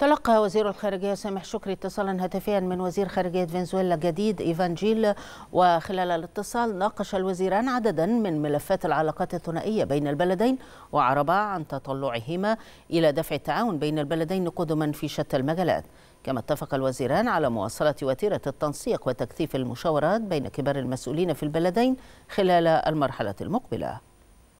تلقى وزير الخارجية سامح شكري اتصالا هاتفيا من وزير خارجية فنزويلا جديد جيل وخلال الاتصال ناقش الوزيران عددا من ملفات العلاقات الثنائية بين البلدين وعربا عن تطلعهما إلى دفع التعاون بين البلدين قدما في شتى المجالات كما اتفق الوزيران على مواصلة وتيرة التنسيق وتكثيف المشاورات بين كبار المسؤولين في البلدين خلال المرحلة المقبلة